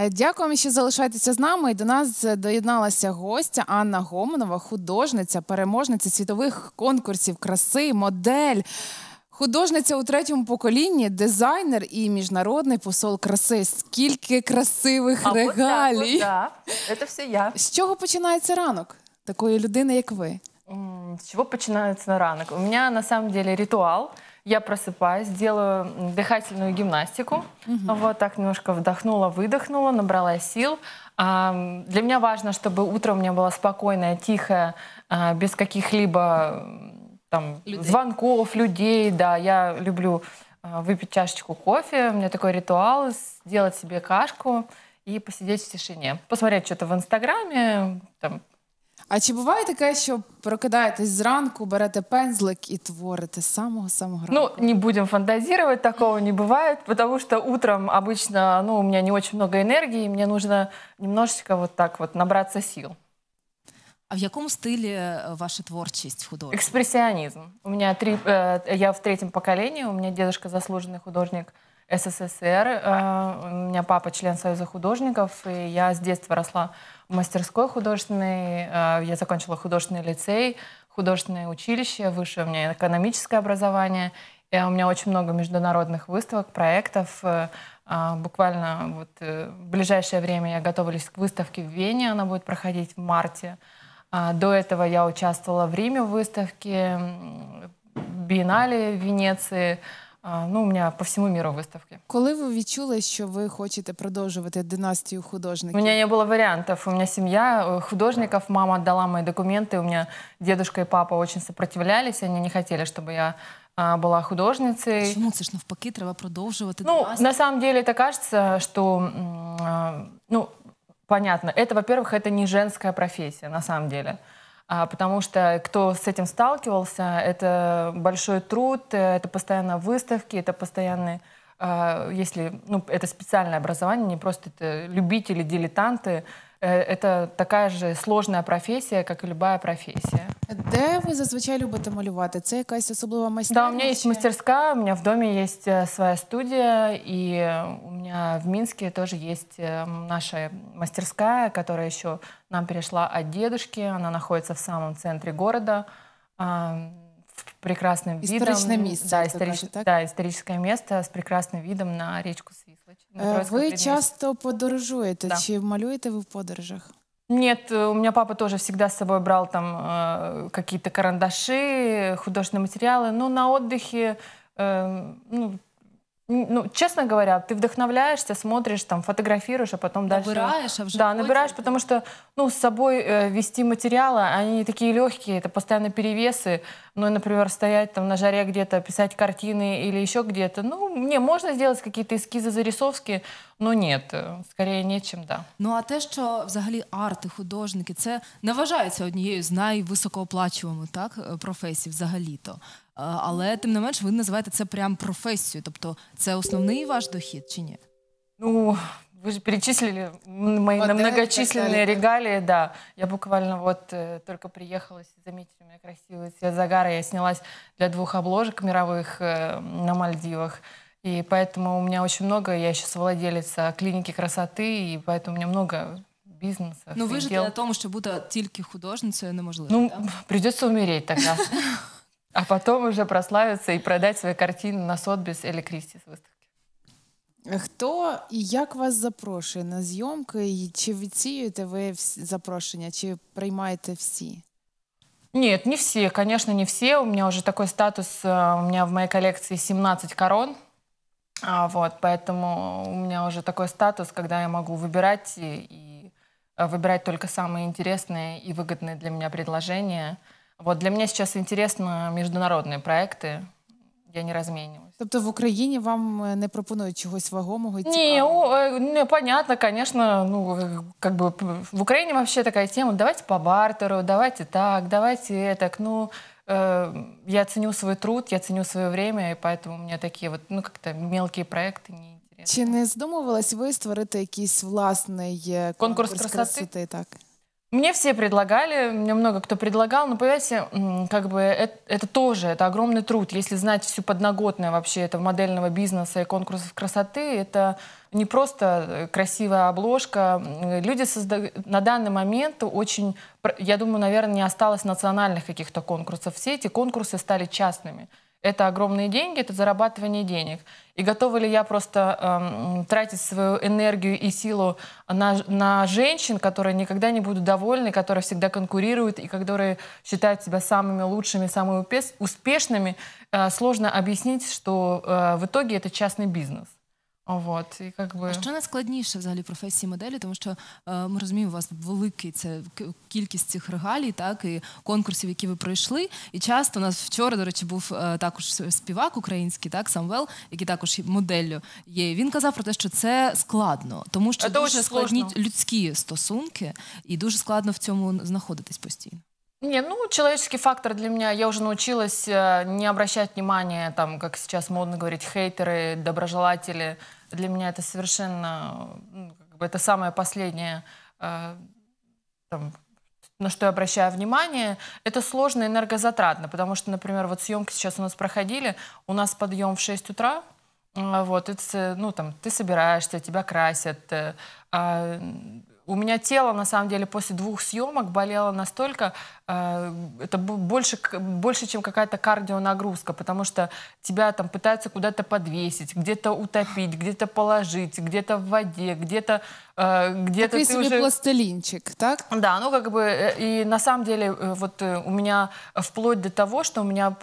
Е, дякуємо, що залишаєтеся з нами. І До нас доєдналася гостя Анна Гомонова, художниця, переможниця світових конкурсів краси, модель, художниця у третьому поколінні, дизайнер і міжнародний посол краси. Скільки красивих А от регалій! от так. все я. З чого починається ранок такої людини, як ви? М, С чего на ранок? У мене на самом деле ритуал. я просыпаюсь, делаю дыхательную гимнастику. Угу. Вот так немножко вдохнула, выдохнула, набрала сил. Для меня важно, чтобы утро у меня было спокойное, тихое, а, без каких-либо там, людей. звонков, людей. Да, я люблю а, выпить чашечку кофе. У меня такой ритуал — сделать себе кашку и посидеть в тишине. Посмотреть что-то в Инстаграме, там, а чи буває таке, що прокидаєтесь зранку, берете пензлик і творите з самого-самого ну, ранку? Ну, не будем фантазировать, такого не бывает, потому что утром обычно, ну, у меня не очень много энергии, и мне нужно немножечко вот так вот набраться сил. А в якому стилі ваша творчість художник? Экспрессионизм. У меня три, я в третьем поколении, у меня дедушка заслуженный художник – СССР. Э, у меня папа член Союза художников, и я с детства росла в мастерской художественной. Э, я закончила художественный лицей, художественное училище, высшее у меня экономическое образование. И э, у меня очень много международных выставок, проектов. А, буквально вот в ближайшее время я готовилась к выставке в Вене, она будет проходить в марте. А, до этого я участвовала в Риме в выставке, в Биеннале в Венеции – а, ну, у меня по всему миру выставки. Коли ви відчули, що ви хочете продовжувати династию художников? У меня не было вариантов. У меня семья э, художников, мама отдала мои документы. У меня дедушка и папа очень сопротивлялись. Они не хотели, чтобы я а, была художницей. Чому це ж навпаки, треба продовжувати Ну, на самом деле это кажется, что, а, ну, понятно, это, во-первых, это не женская профессия, на самом деле. А, потому что кто с этим сталкивался, это большой труд, э, это постоянно выставки, это постоянные а, если ну, это специальное образование, не просто это любители, дилетанты, э, это такая же сложная профессия, как и любая профессия. Де ви зазвичай любите малювати? Це якась особлива майстерня? Да, у меня есть мастерская, у меня в доме есть э, своя студия, и у меня в Минске тоже есть э, наша мастерская, которая еще нам перешла от дедушки. Она находится в самом центре города, а, в прекрасным Історичне видом. місце, Да, як то да, историческое место с прекрасным видом на речку Свислочь. на э, Ви часто подорожуєте Да. чи малюєте ви в подорожах? Нет, э, у меня папа тоже всегда с собой брал там э, какие-то карандаши, художественные материалы. Но на отдыхе э, ну, ну, честно говоря, ты вдохновляешься, смотришь, там, фотографируешь, а потом набираешь, дальше... Набираешь, а в Да, набираешь, потому что, ну, с собой э, вести материалы, они такие легкие, это постоянно перевесы. Ну, и, например, стоять там на жаре где-то, писать картины или еще где-то. Ну, не, можно сделать какие-то эскизы, зарисовки, но нет, э, скорее нечем, да. Ну, а те, що взагалі арты художники, это не вважається однією з найвисокооплачуваних так, професій взагалі-то. Але тим не менш, ви називаєте це прям професією. Тобто, це основний ваш дохід чи ні? Ну, вы же перечислили мои вот многочисленные регалии, да. Я буквально вот э, только приехала, заметили у меня красивый цвет загара, я снялась для двух обложек мировых э, на Мальдивах. И поэтому у меня очень много, я сейчас владелица клиники красоты, и поэтому у меня много бизнеса. Но ну, выжить дел. на том, чтобы будто только художницей а невозможно. Ну, да? придется умереть тогда. А потом уже прославиться и продать свои картины на Сотбіс или Крісті з виставки. Хто і як вас запрошує на зйомки? І Чи відсіюєте ви запрошення, чи приймаєте всі? Нет, не все, конечно, не все. У меня уже такой статус, э, у меня в моей коллекции 17 корон, а, вот, поэтому у меня уже такой статус, когда я могу выбирать и, и выбирать только самые интересные и выгодные для меня предложения – Вот для меня сейчас интересно міжнародні проекти. Я не розмінювалася. Тобто в Україні вам е, не пропонують чогось вагомого і цікавого? Ні, е, не, понятно, конечно, ну, э, как бы в Україні вообще такая тема, давайте по бартеру, давайте так, давайте так, ну, э, я ценю свой труд, я ценю свое время, и у мне такие вот, ну, как-то мелкие проекты не интересны. Чи не здумувалась ви створити якийсь власний е, конкурс, конкурс красоти? красоти так? Мне все предлагали, мне много кто предлагал, но понимаете, как бы это, это тоже, это огромный труд. Если знать всю подноготную вообще этого модельного бизнеса и конкурсов красоты, это не просто э, красивая обложка. Люди создают на данный момент очень, я думаю, наверное, не осталось национальных каких-то конкурсов. Все эти конкурсы стали частными это огромные деньги, это зарабатывание денег. И готова ли я просто эм, тратить свою энергию и силу на, на женщин, которые никогда не будут довольны, которые всегда конкурируют и которые считают себя самыми лучшими, самыми успешными, э, сложно объяснить, что э, в итоге это частный бизнес. От, і как би... А що найскладніше взагалі професії моделі, тому що е, ми розуміємо, у вас великий це кількість цих регалій, так і конкурсів, які ви пройшли. І часто у нас вчора, до речі, був е, також співак український, так Самвел, який також моделлю є. Він казав про те, що це складно, тому що це дуже складні сложно. людські стосунки, і дуже складно в цьому знаходитись постійно. Ні, ну, человеческий фактор для мене. я вже научилась е, не обращати внимания, там, як сейчас модно говорить, хейтери, доброжелателі. Для меня это совершенно, ну, как бы это самое последнее, э, там, на что я обращаю внимание, это сложно энергозатратно, потому что, например, вот съемки сейчас у нас проходили, у нас подъем в 6 утра, э, вот, это, ну, там, ты собираешься, тебя красят, э, а, у меня тело, на самом деле, после двух съемок болело настолько, э, это больше, больше, чем какая-то кардионагрузка, потому что тебя там пытаются куда-то подвесить, где-то утопить, где-то положить, где-то в воде, где-то Э, где-то ты себе уже... пластилинчик, так? Да, ну как бы, э, и на самом деле э, вот у меня вплоть до того, что у меня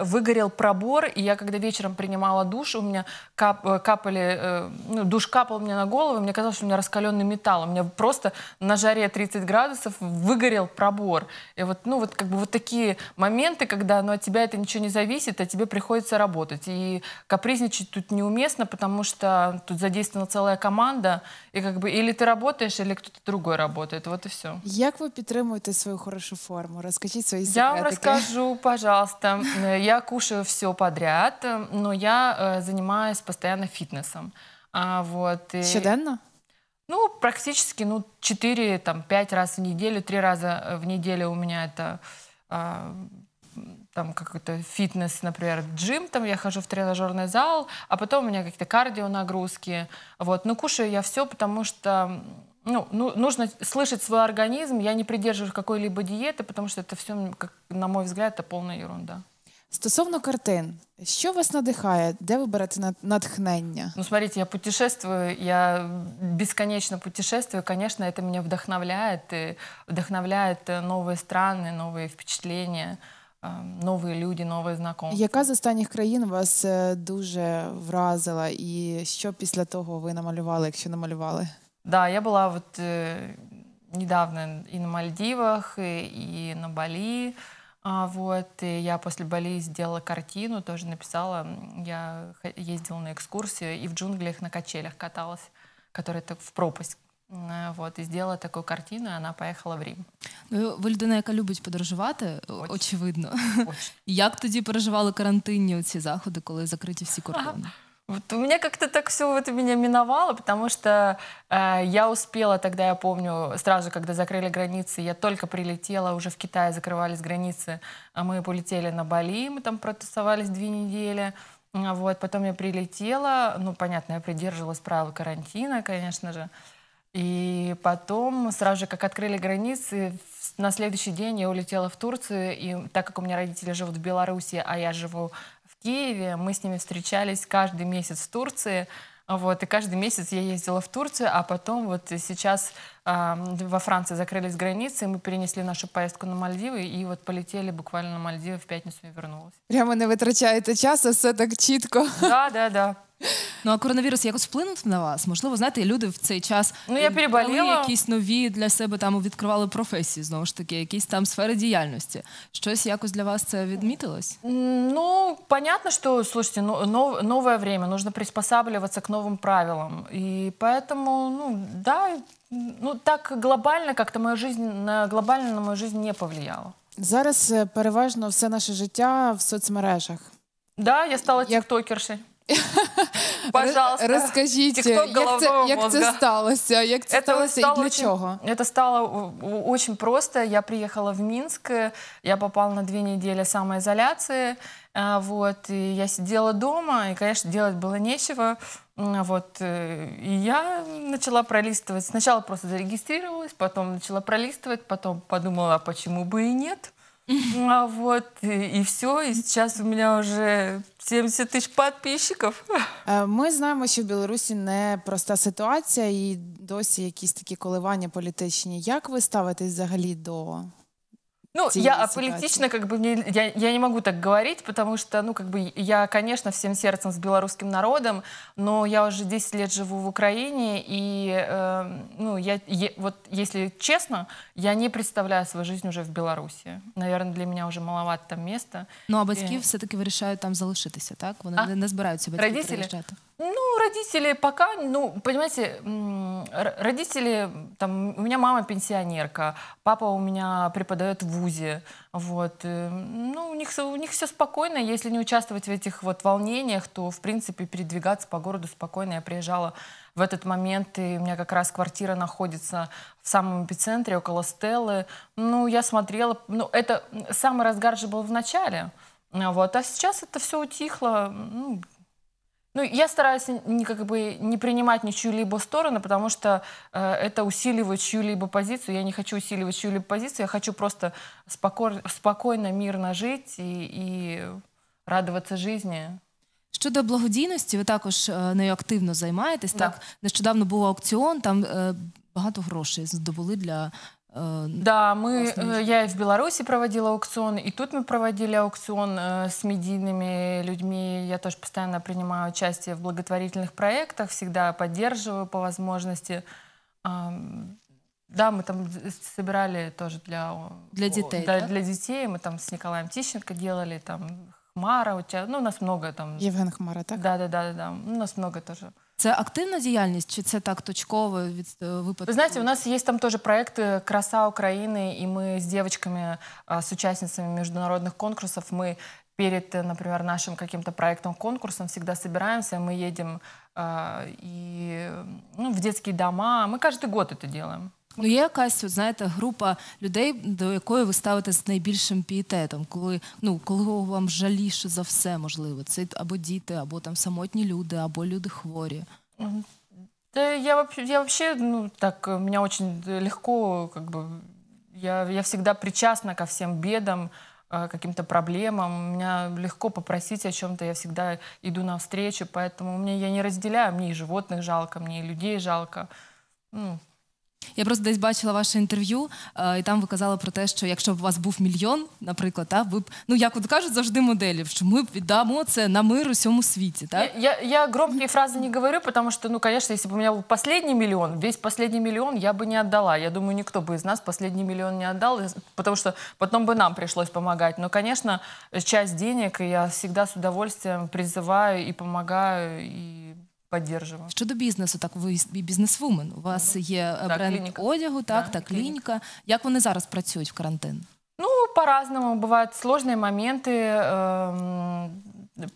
выгорел пробор, и я когда вечером принимала душ, у меня кап, капали, ну, душ капал мне на голову, и мне казалось, что у меня раскаленный металл, у меня просто на жаре 30 градусов выгорел пробор. И вот, ну вот как бы вот такие моменты, когда ну, от тебя это ничего не зависит, а тебе приходится работать. И капризничать тут неуместно, потому что тут задействована целая команда, и как якби или ты работаешь или кто-то другой работает Вот и все. как вы поддерживаете свою хорошую форму? расскажите свои секреты Я вам расскажу пожалуйста. Я кушаю все подряд, но я занимаюсь постоянно фитнесом А вот, и... Щоденно? Ну, практически, ну, 4-5 раз в неделю, 3 раза э, в неделю у меня это а, там какой-то фитнес, например, джим, там я хожу в тренажерный зал, а потом у меня какие-то кардио нагрузки, вот, но ну, кушаю я все, потому что ну, ну, нужно слышать свой организм. Я не придерживаюсь какой-либо диеты, потому что это все, как, на мой взгляд, это полная ерунда. Стосовно картин, что вас надыхает, где ви берете натхнення? Ну, смотрите, я путешествую, я бесконечно путешествую, конечно, это меня вдохновляет, и вдохновляет новые страны, новые впечатления нові люди, нові знайомі. Яка з останніх країн вас дуже вразила? І що після того ви намалювали, якщо намалювали? Да, я була от, недавно і на Мальдивах, і на Балі. А вот я после Бали сделала картину, тоже написала. Я ездила на экскурсию и в джунглях на качелях каталась, которые так в пропасть Э, вот, і зробила таку картину, і вона поїхала в Рим. Ну, ви людина, яка любить подорожувати, э, Очень. очевидно. Очень. Як тоді переживали карантинні ці заходи, коли закриті всі кордони? Вот у меня как-то так все вот меня миновало, потому что э, я успела тогда, я помню, сразу, когда закрыли границы, я только прилетела, уже в Китае закрывались границы, а мы полетели на Бали, мы там протусовались две недели. Вот, потом я прилетела, ну, понятно, я придерживалась правил карантина, конечно же. И потом, сразу же, как открыли границы, на следующий день я улетела в Турцию. И так как у меня родители живут в Беларуси, а я живу в Киеве, мы с ними встречались каждый месяц в Турции. Вот, и каждый месяц я ездила в Турцию, а потом вот сейчас э, во Франции закрылись границы, мы перенесли нашу поездку на Мальдивы и вот полетели буквально на Мальдивы в пятницу і вернулась. Прямо не витрачаєте часу, все так чітко. Да, да, да. Ну а коронавірус якось вплинув на вас? Можливо, знаєте, люди в цей час Ну, я е, переболіла. якісь нові для себе там відкривали професії, знову ж таки, якісь там сфери діяльності. Щось якось для вас це відмітилось? Ну, понятно, що слушайте, но- нов- новое время, нужно приспосабливаться к новым правилам. І поэтому, ну, да, ну, так глобально как-то моя жизнь, на, глобально на мою жизнь не повлияло. Зараз е, переважно все наше життя в соцмережах. Да, я стала Я- Пожалуйста. Расскажите, як це, як це Як це это сталося стало і для очень, чего? Это стало очень просто. Я приехала в Минск, я попала на две недели самоизоляции, э, вот, и я сидела дома, и, конечно, делать было нечего. Вот, э, и я начала пролистывать. Сначала просто зарегистрировалась, потом начала пролистывать, потом подумала, а почему бы и нет. А вот, и, и все. І зараз у мене вже 70 тисяч підписчиків. Е, ми знаємо, що в Білорусі не проста ситуація і досі якісь такі коливання політичні. Як ви ставитесь взагалі до Ну, я аполитично, как бы, не, я, я не могу так говорить, потому что, ну, как бы, я, конечно, всем сердцем с белорусским народом, но я уже 10 лет живу в Украине, и, э, ну, я, е, вот, если честно, я не представляю свою жизнь уже в Беларуси. Наверное, для меня уже маловато там места. Ну, а батьки и... все-таки решают там залишитися, так? Они а? не збираються батьки Родители? приїжджати. Ну, родители пока, ну, понимаете, родители, там, у меня мама пенсионерка, папа у меня преподает в ВУЗе, вот, э, ну, у них, у них все спокойно, если не участвовать в этих вот волнениях, то, в принципе, передвигаться по городу спокойно. Я приезжала в этот момент, и у меня как раз квартира находится в самом эпицентре, около Стеллы, ну, я смотрела, ну, это самый разгар же был в начале, вот. А сейчас это все утихло. Ну, ну, я стараюсь не, как бы не принимать ни чью-либо сторону, потому что э, это усиливает чью-либо позицию. Я не хочу усиливать чью-либо позицию, я хочу просто спокор... спокойно, мирно жить і, і радуватися житті. Щодо благодійності, ви також нею активно займаєтесь. Да. Так нещодавно був аукціон, там е, багато грошей здобули для Э, да, мы, э, я и в Беларуси проводила аукцион, и тут мы проводили аукцион э, с медийными людьми. Я тоже постоянно принимаю участие в благотворительных проектах, всегда поддерживаю по возможности. Да, мы там собирали тоже для, для детей. Да, Для детей. Мы там с Николаем Тищенко делали, там Хмара, у тебя, ну, у нас много там. Евген Хмара, так? Да, да, да, да, да. У нас много тоже это активная деятельность, чи это так точково від випадку? Вы знаете, у нас есть там тоже проект «Краса Украины», и мы с девочками, а, с участницами международных конкурсов, мы перед, э, например, нашим каким-то проектом, конкурсом всегда собираемся, мы едем э, и, ну, в детские дома. Мы каждый год это делаем. Ну, є якась, от, знаєте, група людей, до якої ви ставитесь з найбільшим пієтетом, коли ну кого вам жаліше за все можливо. Це або діти, або там самотні люди, або люди хворі. Да, я, я вообще, ну, так, э, меня очень легко, как бы, я, я всегда причастна ко всем бедам, э, каким-то проблемам, меня легко попросить о чем-то, я всегда иду навстречу, поэтому мне я не разделяю, мне и животных жалко, мне и людей жалко. Ну, я просто десь бачила ваше інтерв'ю, і там ви казали про те, що якщо б у вас був мільйон, наприклад, та ви б ну як от кажуть, завжди моделі, що ми б віддамо це на мир усьому світі. Так? Я, я я громкие фразы не говорю, потому что, ну, конечно, если бы у меня был последний миллион, весь последний миллион я бы не отдала. Я думаю, никто бы из нас последний миллион не отдал, потому что потом бы нам пришлось помогать. Но, конечно, часть денег я всегда с удовольствием призываю и помогаю и Поддерживаю. Щодо бізнесу, так ви бізнесвумен. У вас ну, є так, бренд клініка. одягу, так да, та клініка. Як вони зараз працюють в карантин? Ну, по-разному. Бывают сложные моменты.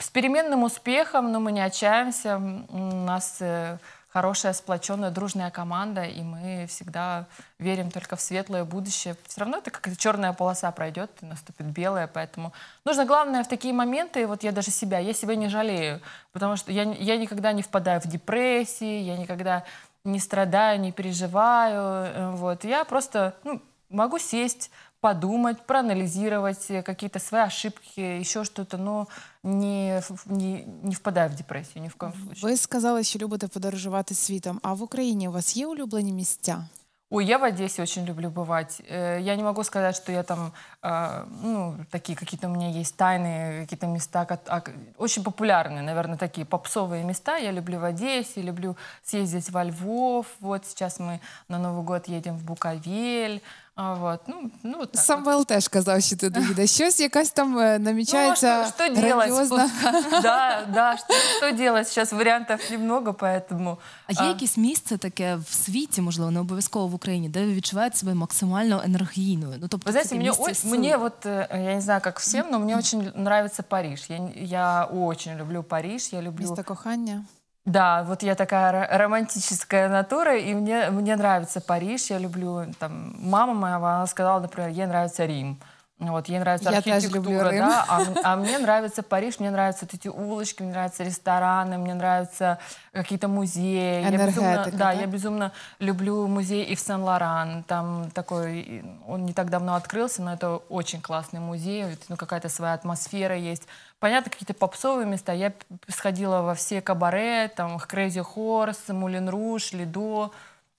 С переменным успехом, но мы не отчаемся. У нас э, хорошая, сплоченная, дружная команда, и мы всегда верим только в светлое будущее. Все равно это какая-то черная полоса пройдет, и наступит белая, поэтому нужно главное в такие моменты, вот я даже себя, я себя не жалею, потому что я, я никогда не впадаю в депрессии, я никогда не страдаю, не переживаю, э, вот, я просто, ну, могу сесть, подумать, проанализировать э, какие-то свои ошибки, еще что-то, но не, не, не впадаю в депрессию ни в коем случае. Вы сказали, что любите подорожевать с видом, А в Украине у вас есть улюблені места? Ой, я в Одессе очень люблю бывать. Э, я не могу сказать, что я там, а, ну, такие какие-то у меня есть тайны, какие-то места, а, очень популярные, наверное, такие попсовые места. Я люблю в Одессе, люблю съездить во Львов. Вот сейчас мы на Новый год едем в Буковель. А, вот. Ну, ну, вот Самвел вот. теж казав, що ти доїдеш. Щось якась там э, намічається ну, а что, что да, да, что, что делать? Сейчас вариантов немного, поэтому... А є а... якесь місце таке в світі, можливо, не обов'язково в Україні, де ви відчуваєте себе максимально енергійною? Ну, тобто, Вы знаете, мне, ой, мне вот, э, я не знаю, как всем, но мне очень нравится Париж. Я, я очень люблю Париж, я люблю... Місто кохання. Да, вот я такая романтическая натура, и мне, мне нравится Париж, я люблю, там, мама моя, она сказала, например, ей нравится Рим. Вот, ей нравится Я архитектура, да, а, а мне нравится Париж, мне нравятся эти улочки, мне нравятся рестораны, мне нравятся какие-то музеи. я безумно, да, да, я безумно люблю музей Ив Сен-Лоран. Там такой, он не так давно открылся, но это очень классный музей, ну, какая-то своя атмосфера есть. Понятно, какие-то попсовые места. Я сходила во все кабаре, там, Crazy Horse, Мулин Руш, Лидо.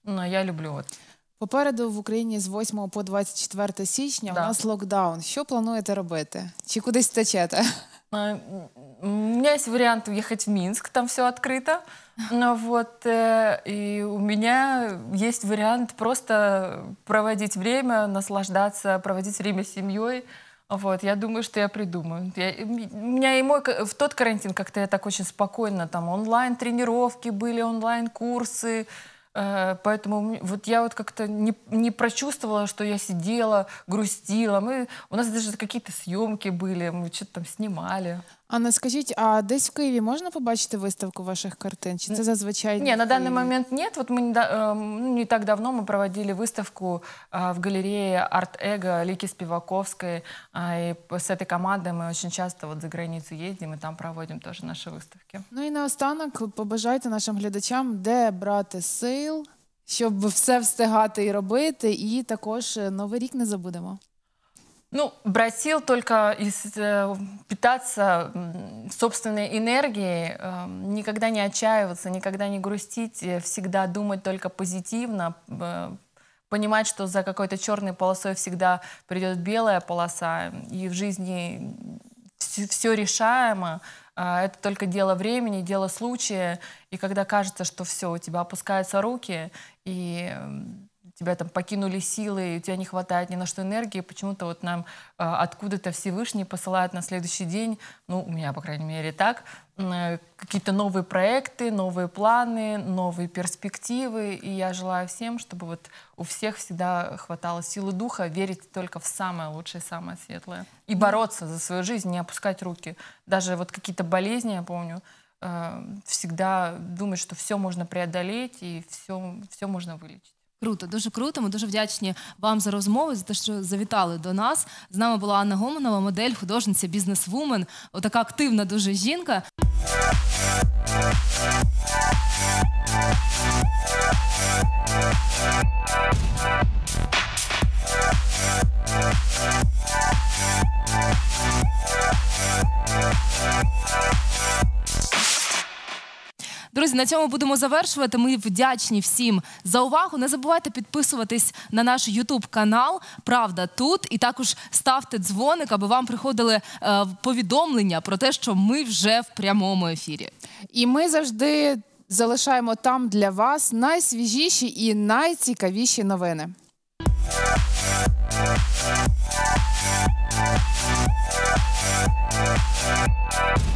Но я люблю вот Попереду в Україні з 8 по 24 січня да. у нас локдаун. Що плануєте робити? Чи кудись течете? А, у меня есть вариант уехать в Минск, там все открыто. Но ну, вот, э, и у меня есть вариант просто проводить время, наслаждаться, проводить время с семьей. Вот, я думаю, что я придумаю. Я, у меня и мой, в тот карантин как-то я так очень спокойно, там онлайн-тренировки были, онлайн-курсы, Э, поэтому вот я вот как-то не, не прочувствовала, что я сидела, грустила. Мы, у нас даже какие-то съемки были, мы что-то там снимали. Анна, скажіть, а десь в Києві можна побачити виставку ваших картин? Чи це зазвичай ні на даний момент Ні, Вот ми не, э, е, ну, не так давно Ми проводили виставку е, в галереї Арт Эго Ліки Спиваковской. Э, и с этой командой мы очень часто вот за границю ездим і там проводимо теж наші виставки. Ну і наостанок побажайте нашим глядачам, де брати сил, щоб все встигати і робити, і також е, новий рік не забудемо. Ну, бросил только из, э, питаться собственной энергией, э, никогда не отчаиваться, никогда не грустить, э, всегда думать только позитивно, э, понимать, что за какой-то черной полосой всегда придет белая полоса, и в жизни все, все решаемо, э, это только дело времени, дело случая, и когда кажется, что все, у тебя опускаются руки, и тебя там покинули силы, и у тебя не хватает ни на что энергии, почему-то вот нам э, откуда-то Всевышний посылает на следующий день, ну, у меня, по крайней мере, так, э, какие-то новые проекты, новые планы, новые перспективы, и я желаю всем, чтобы вот у всех всегда хватало силы духа верить только в самое лучшее, самое светлое, и бороться за свою жизнь, не опускать руки. Даже вот какие-то болезни, я помню, э, всегда думать, что все можно преодолеть и все, все можно вылечить. Круто, дуже круто. Ми дуже вдячні вам за розмову, за те, що завітали до нас. З нами була Анна Гомонова, модель, художниця, бізнесвумен. Отака активна дуже жінка. Thank you. Друзі, на цьому будемо завершувати. Ми вдячні всім за увагу. Не забувайте підписуватись на наш Ютуб канал. Правда, тут і також ставте дзвоник, аби вам приходили е, повідомлення про те, що ми вже в прямому ефірі. І ми завжди залишаємо там для вас найсвіжіші і найцікавіші новини. Thank